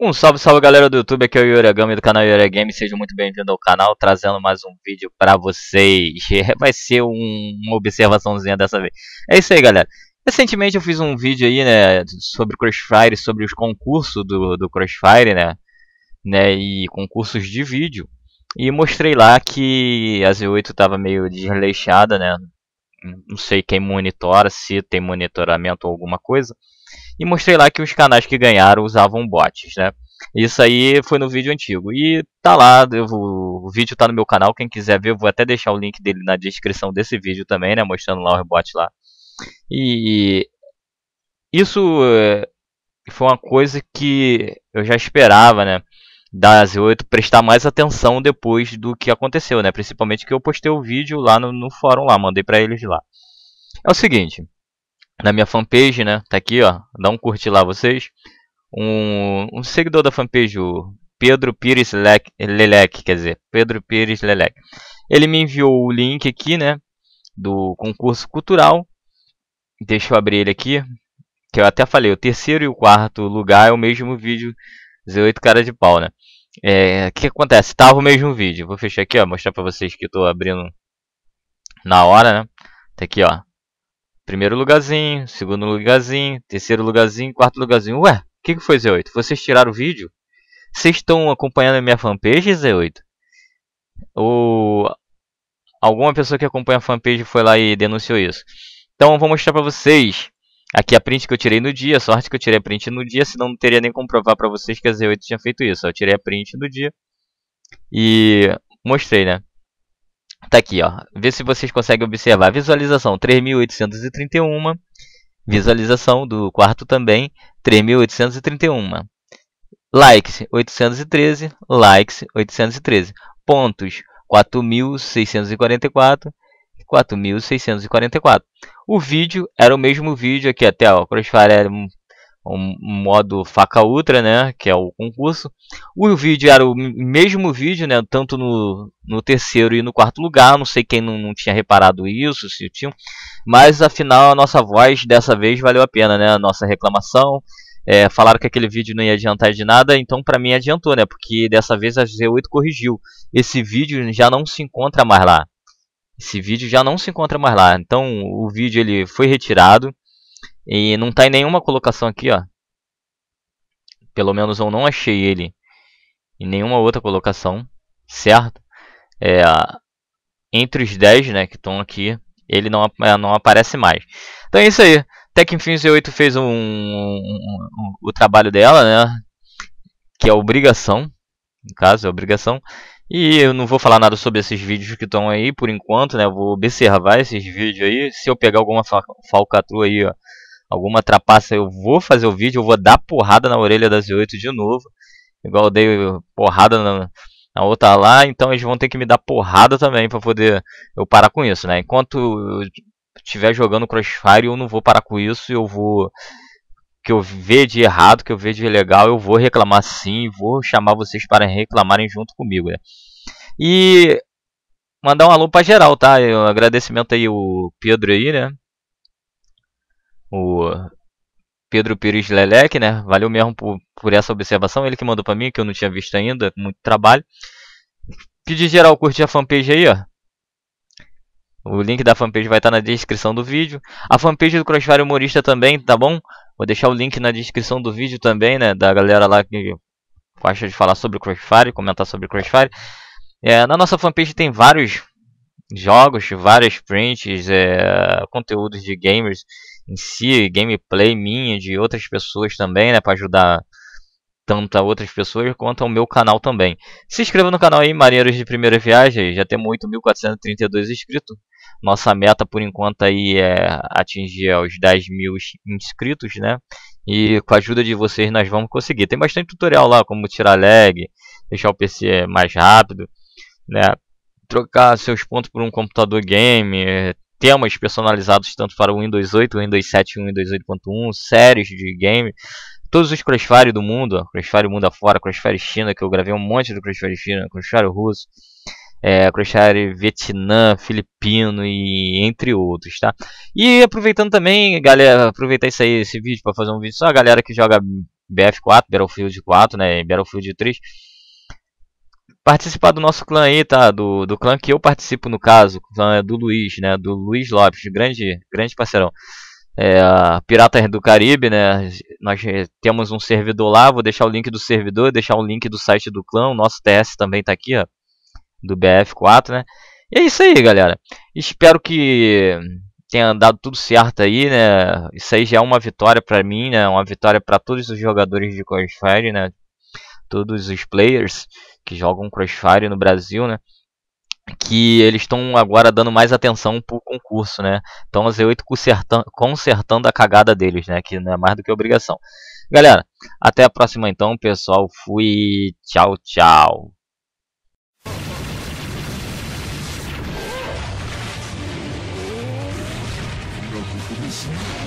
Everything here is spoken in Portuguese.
Um salve, salve galera do YouTube, aqui é o Yoragami do canal Yoragame, sejam muito bem-vindos ao canal, trazendo mais um vídeo pra vocês. É, vai ser um, uma observaçãozinha dessa vez. É isso aí galera, recentemente eu fiz um vídeo aí, né, sobre Crossfire, sobre os concursos do, do Crossfire, né, né, e concursos de vídeo. E mostrei lá que a Z8 estava meio desleixada, né, não sei quem monitora, se tem monitoramento ou alguma coisa. E mostrei lá que os canais que ganharam usavam bots, né? Isso aí foi no vídeo antigo. E tá lá, o vídeo tá no meu canal, quem quiser ver, eu vou até deixar o link dele na descrição desse vídeo também, né? Mostrando lá o bot lá. E isso eh, foi uma coisa que eu já esperava, né? das oito prestar mais atenção depois do que aconteceu, né? Principalmente que eu postei o vídeo lá no, no fórum lá, mandei para eles lá. É o seguinte, na minha fanpage, né? Tá aqui, ó. Dá um curte lá vocês. Um, um seguidor da fanpage, o Pedro Pires Lelec, quer dizer, Pedro Pires Lelec. Ele me enviou o link aqui, né? Do concurso cultural. Deixa eu abrir ele aqui. Que eu até falei, o terceiro e o quarto lugar é o mesmo vídeo Z8 cara de pau, né? É, o que acontece? Tava o mesmo vídeo. Vou fechar aqui, ó. Mostrar pra vocês que eu tô abrindo na hora, né? Tá aqui, ó. Primeiro lugarzinho, segundo lugarzinho, terceiro lugarzinho, quarto lugarzinho. Ué, o que, que foi Z8? Vocês tiraram o vídeo? Vocês estão acompanhando a minha fanpage, Z8? Ou alguma pessoa que acompanha a fanpage foi lá e denunciou isso? Então, vou mostrar pra vocês Aqui a print que eu tirei no dia, sorte que eu tirei a print no dia, senão não teria nem como provar para vocês que a Z8 tinha feito isso. Eu tirei a print no dia e mostrei, né? Tá aqui, ó. Vê se vocês conseguem observar. Visualização 3831, visualização do quarto também 3831. Likes 813, likes 813. Pontos 4644 4.644. O vídeo era o mesmo vídeo aqui até, o Crossfire era um, um, modo faca ultra, né, que é o concurso. O vídeo era o mesmo vídeo, né, tanto no, no terceiro e no quarto lugar, não sei quem não, não tinha reparado isso, se tinha, mas afinal a nossa voz dessa vez valeu a pena, né, a nossa reclamação. É, falaram que aquele vídeo não ia adiantar de nada, então para mim adiantou, né? Porque dessa vez a Z8 corrigiu. Esse vídeo já não se encontra mais lá. Esse vídeo já não se encontra mais lá. Então o vídeo ele foi retirado e não está em nenhuma colocação aqui, ó. Pelo menos eu não achei ele em nenhuma outra colocação, certo? É, entre os 10 né, que estão aqui, ele não, é, não aparece mais. Então é isso aí. Até que Z8 fez um, um, um, o trabalho dela, né? Que é obrigação. No caso, é obrigação. E eu não vou falar nada sobre esses vídeos que estão aí por enquanto, né? Eu vou observar esses vídeos aí. Se eu pegar alguma falcatrua aí, ó, alguma trapaça, eu vou fazer o vídeo, eu vou dar porrada na orelha das 8 de novo. Igual eu dei porrada na, na outra lá, então eles vão ter que me dar porrada também para poder eu parar com isso, né? Enquanto eu estiver jogando Crossfire, eu não vou parar com isso, eu vou que eu ver de errado, que eu ver de legal, eu vou reclamar sim, vou chamar vocês para reclamarem junto comigo, né? E mandar um alô para geral, tá? Eu, agradecimento aí o Pedro aí, né? O Pedro Pires Lelec, né? Valeu mesmo por, por essa observação, ele que mandou para mim, que eu não tinha visto ainda, muito trabalho. Pedir geral curtir a fanpage aí, ó. O link da fanpage vai estar tá na descrição do vídeo. A fanpage do Crossfire Humorista também, tá bom? Vou deixar o link na descrição do vídeo também, né? Da galera lá que gosta de falar sobre Crossfire, comentar sobre Crossfire. É, na nossa fanpage tem vários jogos, várias prints, é, conteúdos de gamers em si, gameplay minha, de outras pessoas também, né? Para ajudar tanto a outras pessoas quanto ao meu canal também. Se inscreva no canal aí, Marinheiros de Primeira Viagem, já temos 8.432 inscritos. Nossa meta por enquanto aí é atingir os 10 mil inscritos, né? E com a ajuda de vocês nós vamos conseguir. Tem bastante tutorial lá, como tirar lag, deixar o PC mais rápido, né? Trocar seus pontos por um computador game, eh, temas personalizados tanto para o Windows 8, Windows 7, Windows 8.1, séries de game, todos os Crossfire do mundo, Crossfire mundo afora, Crossfire China, que eu gravei um monte do Crossfire China, Crossfire russo, é, crochet Vietnã, Filipino e entre outros, tá? E aproveitando também, galera, aproveitar isso aí, esse vídeo para fazer um vídeo só a galera que joga BF4, Battlefield 4, né, Battlefield 3 participar do nosso clã aí, tá? Do, do clã que eu participo no caso, clã é do Luiz, né? Do Luiz Lopes, grande, grande parceirão. É, Piratas do Caribe, né? Nós eh, temos um servidor lá, vou deixar o link do servidor, deixar o link do site do clã, o nosso TS também tá aqui, ó do BF4, né? E é isso aí, galera. Espero que tenha dado tudo certo aí, né? Isso aí já é uma vitória para mim, né? Uma vitória para todos os jogadores de Crossfire, né? Todos os players que jogam Crossfire no Brasil, né? que eles estão agora dando mais atenção pro concurso, né? Então a Z8 consertando, consertando a cagada deles, né? Que não é mais do que obrigação. Galera, até a próxima então, pessoal. Fui, tchau, tchau. Origem.